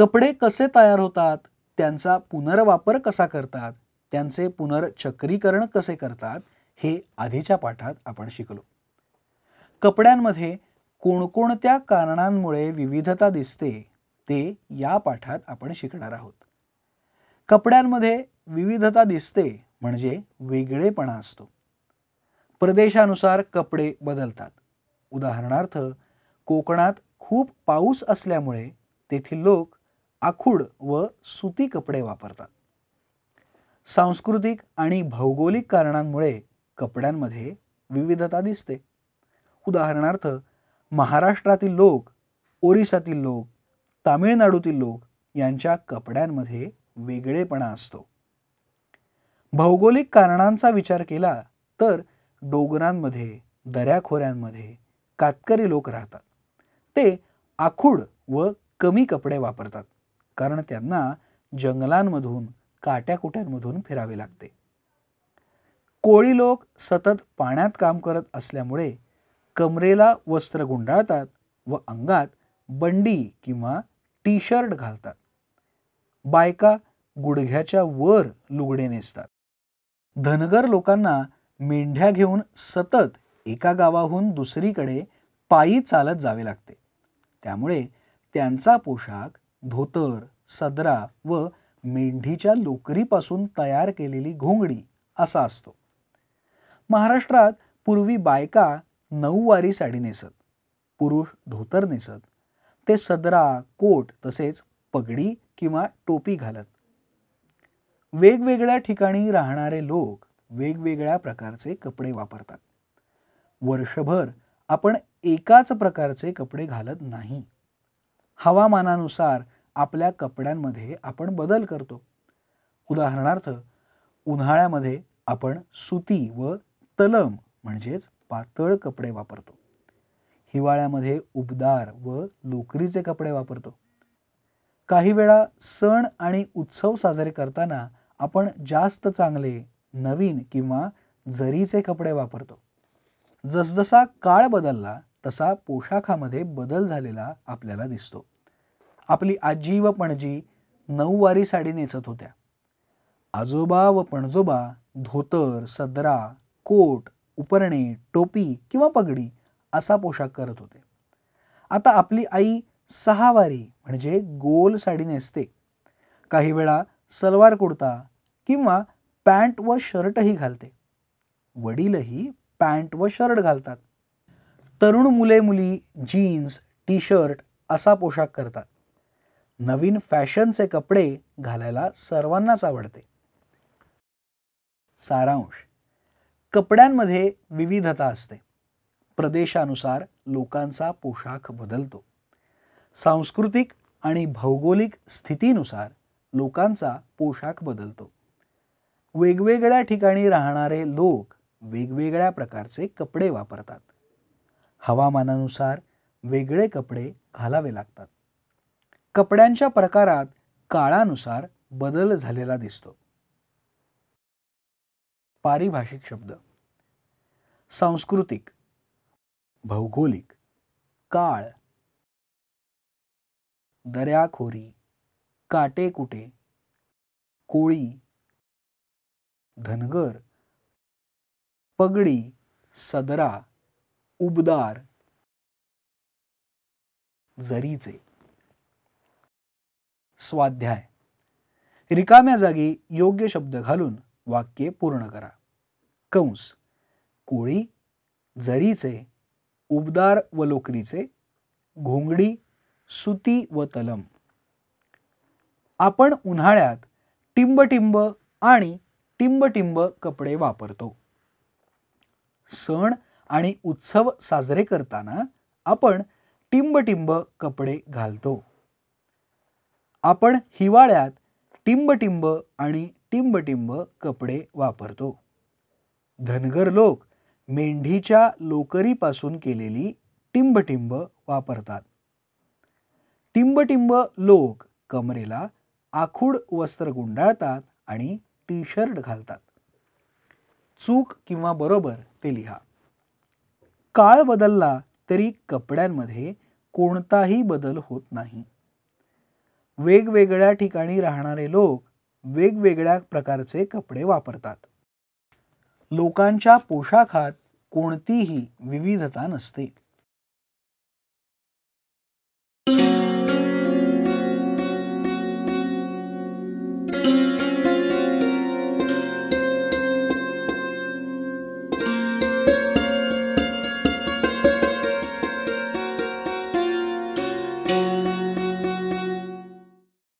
कपडे कसे तयार होतात त्यांचा पुनर्वापर कसा करतात त्यांचे पुनर्चक्रीकरण कसे करतात हे आधीच्या पाठात आपण शिकलो कपड्यांमध्ये कोणकोणत्या कारणांमुळे विविधता दिसते ते या पाठात आपण शिकणार आहोत कपड्यांमध्ये विविधता दिसते म्हणजे वेगळेपणा असतो प्रदेशानुसार कपडे बदलतात उदाहरणार्थ कोकणात खूप पाऊस असल्यामुळे तेथील लोक आखूड व सुती कपडे वापरतात सांस्कृतिक आणि भौगोलिक कारणांमुळे कपड्यांमध्ये विविधता दिसते उदाहरणार्थ महाराष्ट्रातील लोक ओरिसातील लोक तामिळनाडूतील लोक यांच्या कपड्यांमध्ये वेगळेपणा असतो भौगोलिक कारणांचा विचार केला तर डोंगरांमध्ये दऱ्याखोऱ्यांमध्ये कातकरी लोक राहतात ते आखूड व कमी कपडे वापरतात कारण त्यांना जंगलांमधून काट्याकुट्यांमधून फिरावे लागते कोळी लोक सतत पाण्यात काम करत असल्यामुळे कमरेला वस्त्र गुंडाळतात व अंगात बंडी किंवा टी शर्ट घालतात बायका गुडघ्याच्या वर लुगडे नेसतात धनगर लोकांना मेंढ्या घेऊन सतत एका गावाहून दुसरीकडे पायी चालत जावे लागते त्यामुळे त्यांचा पोशाख धोतर सदरा व मेंढीच्या लोकरीपासून तयार केलेली घोंगडी असा असतो महाराष्ट्रात पूर्वी बायका नऊवारी साडी नेसत पुरुष धोतर नेसत ते सदरा कोट तसेच पगडी किंवा टोपी घालत वेगवेगळ्या ठिकाणी राहणारे लोक वेगवेगळ्या प्रकारचे कपडे वापरतात वर्षभर आपण एकाच प्रकारचे कपडे घालत नाही हवामानानुसार आपल्या कपड्यांमध्ये आपण बदल करतो उदाहरणार्थ उन्हाळ्यामध्ये आपण सुती व तलम म्हणजेच पातळ कपडे वापरतो हिवाळ्यामध्ये उबदार व लोकरीचे कपडे वापरतो काही वेळा सण आणि उत्सव साजरे करताना आपण जास्त चांगले नवीन किंवा जरीचे कपडे वापरतो जसजसा काळ बदलला तसा पोशाखामध्ये बदल झालेला आपल्याला दिसतो आपली आजी व पणजी नऊवारी साडी नेसत होत्या आजोबा व पणजोबा धोतर सदरा कोट उपरणे टोपी किंवा पगडी असा पोशाख करत होते आता आपली आई सहावारी म्हणजे गोल साडी नेसते काही वेळा सलवार कुर्ता किंवा पॅन्ट व शर्टही घालते वडीलही पॅन्ट व शर्ट घालतात तरुण मुले मुली जीन्स टी शर्ट असा पोशाख करतात नवीन फॅशनचे कपडे घालायला सर्वांनाच आवडते सारांश कपड्यांमध्ये विविधता असते प्रदेशानुसार लोकांचा पोशाख बदलतो सांस्कृतिक आणि भौगोलिक स्थितीनुसार लोकांचा पोशाख बदलतो वेगवेगळ्या ठिकाणी राहणारे लोक वेगवेगळ्या प्रकारचे कपडे वापरतात हवामानानुसार वेगळे कपडे घालावे लागतात कपड्यांच्या प्रकारात काळानुसार बदल झालेला दिसतो पारिभाषिक शब्द सांस्कृतिक भौगोलिक काळ दर्याखोरी काटेकुटे कोळी धनगर पगडी सदरा उबदार जरीचे स्वाध्याय रिकाम्या जागी योग्य शब्द घालून वाक्य पूर्ण करा कंस कोळी जरीचे उबदार व लोकरीचे घोंगडी सुती व तलम आपण उन्हाळ्यात टिंबटिंब आणि टिंबटिंब कपडे वापरतो सण आणि उत्सव साजरे करताना आपण टिंबटिंब कपडे घालतो आपण हिवाळ्यात टिंबटिंब आणि टिंबटिंब कपडे वापरतो धनगर लोक मेंढीच्या लोकरीपासून केलेली टिंबटिंब वापरतात टिंबटिंब लोक कमरेला आखूड वस्त्र गुंडाळतात आणि टी शर्ट घालतात चूक किंवा बरोबर ते लिहा काळ बदलला तरी कपड्यांमध्ये कोणताही बदल होत नाही वेगवेगळ्या ठिकाणी राहणारे लोक वेगवेगळ्या प्रकारचे कपडे वापरतात लोकांच्या पोशाखात कोणतीही विविधता नसते